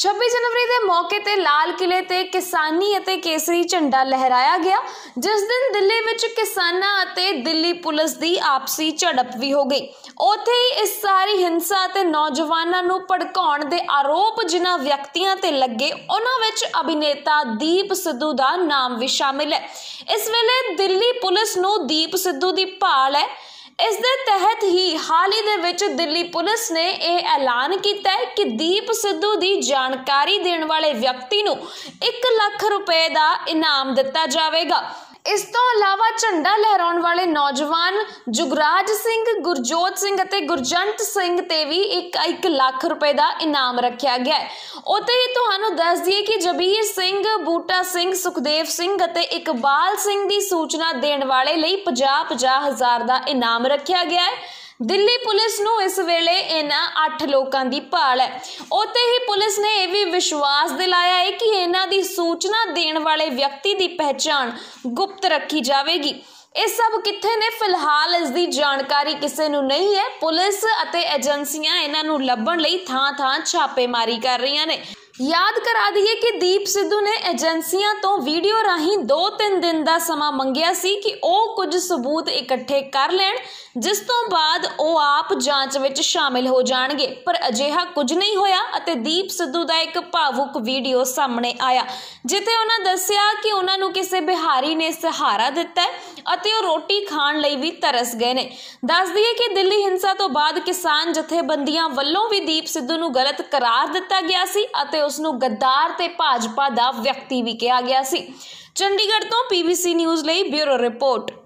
26 ਜਨਵਰੀ ਦੇ ਮੌਕੇ ਤੇ ਲਾਲ ਕਿਲੇ ਤੇ ਕਿਸਾਨੀ ਅਤੇ ਕੇਸਰੀ ਝੰਡਾ ਲਹਿਰਾਇਆ ਗਿਆ ਜਿਸ ਦਿਨ ਦਿੱਲੀ ਵਿੱਚ ਕਿਸਾਨਾਂ ਅਤੇ ਦਿੱਲੀ ਪੁਲਿਸ ਦੀ ਆਪਸੀ ਝੜਪ ਵੀ ਹੋ ਗਈ ਉੱਥੇ ਹੀ ਇਸ ਸਾਰੀ ਹਿੰਸਾ ਅਤੇ ਨੌਜਵਾਨਾਂ ਨੂੰ ਭੜਕਾਉਣ ਦੇ ਆਰੋਪ ਜਿਨ੍ਹਾਂ ਵਿਅਕਤੀਆਂ ਤੇ ਲੱਗੇ ਉਹਨਾਂ ਵਿੱਚ ਅਭਿਨੇਤਾ ਦੀਪ ਸਿੱਧੂ ਦਾ ਨਾਮ ਵੀ ਸ਼ਾਮਿਲ ਹੈ ਇਸ ਵੇਲੇ ਦਿੱਲੀ ਪੁਲਿਸ ਨੂੰ ਦੀਪ ਸਿੱਧੂ ਦੀ ਭਾਲ ਹੈ ਇਸ ਦੇ ਤਹਿਤ ਹੀ ਹਾਲ ਹੀ ਦੇ ਵਿੱਚ ਦਿੱਲੀ ਪੁਲਿਸ ਨੇ ਇਹ ਐਲਾਨ ਕੀਤਾ ਹੈ ਕਿ ਦੀਪ ਸਿੱਧੂ ਦੀ ਜਾਣਕਾਰੀ ਦੇਣ ਵਾਲੇ ਵਿਅਕਤੀ ਨੂੰ 1 ਲੱਖ ਰੁਪਏ ਦਾ ਇਨਾਮ ਦਿੱਤਾ ਜਾਵੇਗਾ ਇਸ ਤੋਂ ਇਲਾਵਾ ਝੰਡਾ ਲਹਿਰਾਉਣ ਵਾਲੇ ਨੌਜਵਾਨ ਜੁਗਰਾਜ ਸਿੰਘ ਗੁਰਜੋਤ ਸਿੰਘ ਅਤੇ ਗੁਰਜੰਤ ਸਿੰਘ ਤੇ ਵੀ 1-1 ਲੱਖ ਰੁਪਏ ਦਾ ਇਨਾਮ ਰੱਖਿਆ ਗਿਆ ਹੈ ਉਤੇ ਹੀ ਤੁਹਾਨੂੰ ਦੱਸ ਦਈਏ ਕਿ ਜਬੀਰ ਸਿੰਘ ਬੂਟਾ ਸਿੰਘ ਸੁਖਦੇਵ ਸਿੰਘ ਅਤੇ ਇਕਬਾਲ ਸਿੰਘ ਦੀ ਸੂਚਨਾ ਦੇਣ ਵਾਲੇ ਲਈ 50-50 ਹਜ਼ਾਰ ਦਾ ਇਨਾਮ ਰੱਖਿਆ ਗਿਆ ਹੈ ਦਿੱਲੀ ਪੁਲਿਸ ਨੂੰ ਇਸ ਵੇਲੇ ਇਹਨਾਂ 8 ਲੋਕਾਂ ਦੀ ਭਾਲ ਹੈ ਉੱਥੇ ਹੀ ਪੁਲਿਸ ਨੇ ਇਹ ਵੀ ਵਿਸ਼ਵਾਸ ਦਿਲਾਇਆ ਹੈ ਕਿ ਇਹਨਾਂ ਦੀ ਸੂਚਨਾ ਦੇਣ ਵਾਲੇ ਵਿਅਕਤੀ ਦੀ ਪਹਿਚਾਣ ਗੁਪਤ ਰੱਖੀ ਜਾਵੇਗੀ ਇਹ ਸਭ ਕਿੱਥੇ ਨੇ ਫਿਲਹਾਲ ਇਸ ਦੀ ਜਾਣਕਾਰੀ ਕਿਸੇ ਨੂੰ ਨਹੀਂ ਹੈ ਪੁਲਿਸ ਅਤੇ ਏਜੰਸੀਆਂ ਇਹਨਾਂ ਨੂੰ ਲੱਭਣ ਲਈ ਥਾਂ-ਥਾਂ ਛਾਪੇਮਾਰੀ ਕਰ ਰਹੀਆਂ ਨੇ ਯਾਦ ਕਰਾ ਦਈਏ ਕਿ ਦੀਪ ਸਿੱਧੂ ਨੇ ਏਜੰਸੀਆਂ ਤੋਂ ਵੀਡੀਓ ਰਾਹੀਂ 2-3 ਦਿਨ ਦਾ ਸਮਾਂ ਮੰਗਿਆ ਸੀ ਕਿ ਉਹ ਕੁਝ ਸਬੂਤ ਇਕੱਠੇ ਕਰ ਲੈਣ ਜਿਸ ਤੋਂ ਬਾਅਦ ਉਹ ਆਪ ਜਾਂਚ ਵਿੱਚ ਸ਼ਾਮਿਲ ਹੋ ਜਾਣਗੇ ਪਰ ਅਜਿਹਾ ਕੁਝ ਨਹੀਂ ਹੋਇਆ ਅਤੇ ਦੀਪ ਸਿੱਧੂ ਦਾ ਇੱਕ ਭਾਵੁਕ ਵੀਡੀਓ ਸਾਹਮਣੇ ਆਇਆ ਜਿੱਥੇ ਉਹਨਾਂ ਦੱਸਿਆ ਕਿ ਉਹਨਾਂ ਨੂੰ ਕਿਸੇ ਬਿਹਾਰੀ ਨੇ ਸਹਾਰਾ ਦਿੱਤਾ ਹੈ ਅਤੇ ਉਹ ਰੋਟੀ ਖਾਣ ਲਈ ਵੀ ਤਰਸ ਗਏ ਨੇ ਦੱਸ ਦਈਏ ਕਿ ਦਿੱਲੀ ਹਿੰਸਾ ਤੋਂ ਬਾਅਦ ਕਿਸਾਨ ਜਥੇਬੰਦੀਆਂ ਵੱਲੋਂ ਵੀ ਦੀਪ ਸਿੱਧੂ ਨੂੰ ਗਲਤ ਕਰਾਰ ਦਿੱਤਾ ਗਿਆ ਸੀ ਅਤੇ ਉਸ ਨੂੰ ਗੱਦਾਰ ਤੇ ਭਾਜਪਾ ਦਾ ਵਿਅਕਤੀ ਵੀ ਕਿਹਾ ਗਿਆ ਸੀ ਚੰਡੀਗੜ੍ਹ ਤੋਂ ਪੀਵੀਸੀ ਨਿਊਜ਼ ਲਈ ਬਿਊਰੋ ਰਿਪੋਰਟ